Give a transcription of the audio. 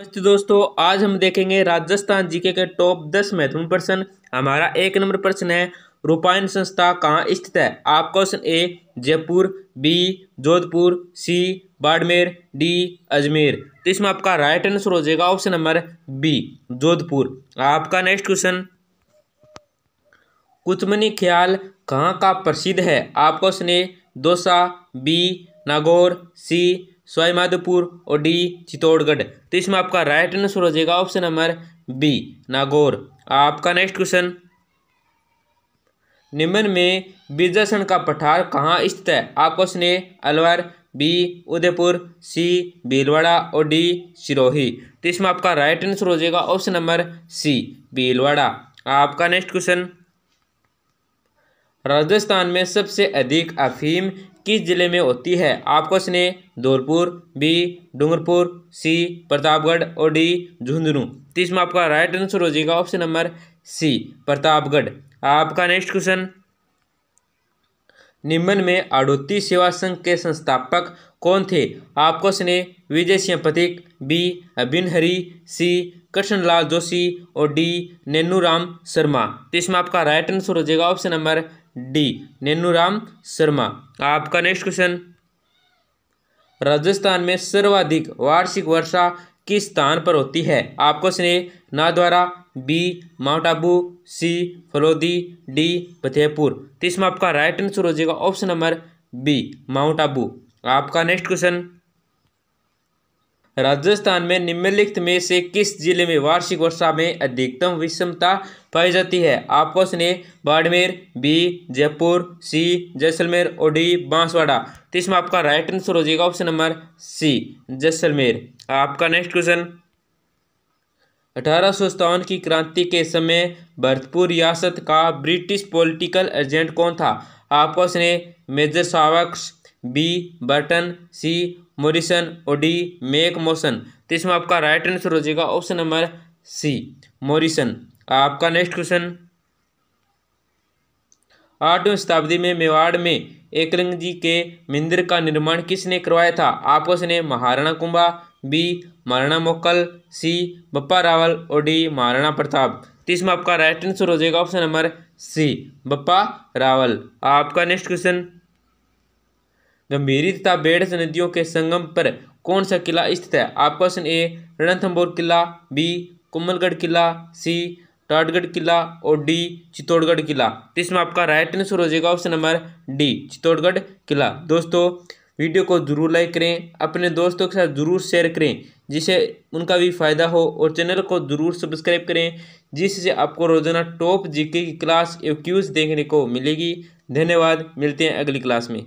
नमस्ते दोस्तों आज हम देखेंगे राजस्थान जीके के टॉप दस महत्वपूर्ण प्रश्न हमारा एक नंबर प्रश्न है रूपायन संस्था कहाँ स्थित है आपका option A Jaipur B Jodhpur C Barmer D Ajmer तो इसमें आपका राइट आंसर हो जाएगा ऑप्शन नंबर बी जोधपुर आपका नेक्स्ट क्वेश्चन कुतमनी ख्याल कहाँ का प्रसिद्ध है आपका option A Dausa B Nagaur C Sawai Madhopur और डी चित्तौड़गढ़ तो इसमें आपका राइट आंसर हो जाएगा ऑप्शन नंबर बी नागौर आपका नेक्स्ट क्वेश्चन निम्न में बीजाशन का पठार कहाँ स्थित है आपका question A Alwar B Udaipur C Bhilwara और डी सिरोही तो इसमें आपका राइट आंसर हो जाएगा ऑप्शन नंबर सी भीलवाड़ा आपका नेक्स्ट क्वेश्चन राजस्थान में सबसे अधिक अफीम किस जिले में होती है आपको इसने धौलपुर बी डूंगरपुर सी प्रतापगढ़ और डी झुंझुनू तो इसमें आपका राइट आंसर हो जाएगा ऑप्शन नंबर सी प्रतापगढ़ आपका नेक्स्ट क्वेश्चन निम्न में अड़ोती सेवा संघ के संस्थापक कौन थे आपको इसने विजय सिंह पथिक बी अभिन हरी सी कृष्णलाल जोशी और डी नेनू राम शर्मा तो इसमें आपका राइट आंसर हो जाएगा option number D Nenuram Sharma आपका नेक्स्ट क्वेश्चन राजस्थान में सर्वाधिक वार्षिक वर्षा किस स्थान पर होती है आपको स्नेह नादवारा B mount Abu C Phalodi D Fatehpur तो इसमें आपका राइट आंसर हो जाएगा option number B mount Abu आपका नेक्स्ट क्वेश्चन राजस्थान में निम्नलिखित में से किस जिले में वार्षिक वर्षा में अधिकतम विषमता पाई जाती है आपको option Barmer B Jaipur C Jaisalmer और डी बांसवाड़ा तो इसमें आपका राइट आंसर हो जाएगा ऑप्शन नंबर सी जैसलमेर आपका नेक्स्ट क्वेश्चन अठारह की क्रांति के समय भरतपुर रियासत का ब्रिटिश पॉलिटिकल एजेंट कौन था आपको सुने मेजर सावक्स बी बर्टन सी मोरिसन और डी मेक मोशन तो इसमें आपका राइट आंसर हो जाएगा ऑप्शन नंबर सी मोरिसन आपका नेक्स्ट क्वेश्चन आठवीं शताब्दी में मेवाड़ में एकलिंग जी के मंदिर का निर्माण किसने करवाया था आपको इसने महाराणा कुंभा बी महाराणा मोकल सी बप्पा रावल और डी महाराणा प्रताप तो आपका राइट आंसर हो जाएगा option number C Bappa Rawal आपका नेक्स्ट क्वेश्चन गंभीरी तथा बेड़स नदियों के संगम पर कौन सा किला स्थित है आपका ऑप्शन ए रणथम्बोर किला बी कुमलगढ़ किला सी टाटगढ़ किला और डी चित्तौड़गढ़ किला तो इसमें आपका राइट आंसर हो जाएगा ऑप्शन नंबर डी चित्तौड़गढ़ किला दोस्तों वीडियो को जरूर लाइक करें अपने दोस्तों के साथ जरूर शेयर करें जिसे उनका भी फायदा हो और चैनल को जरूर सब्सक्राइब करें जिससे आपको रोजाना टॉप जीके की क्लास एवं क्यूज देखने को मिलेगी धन्यवाद मिलते हैं अगली क्लास में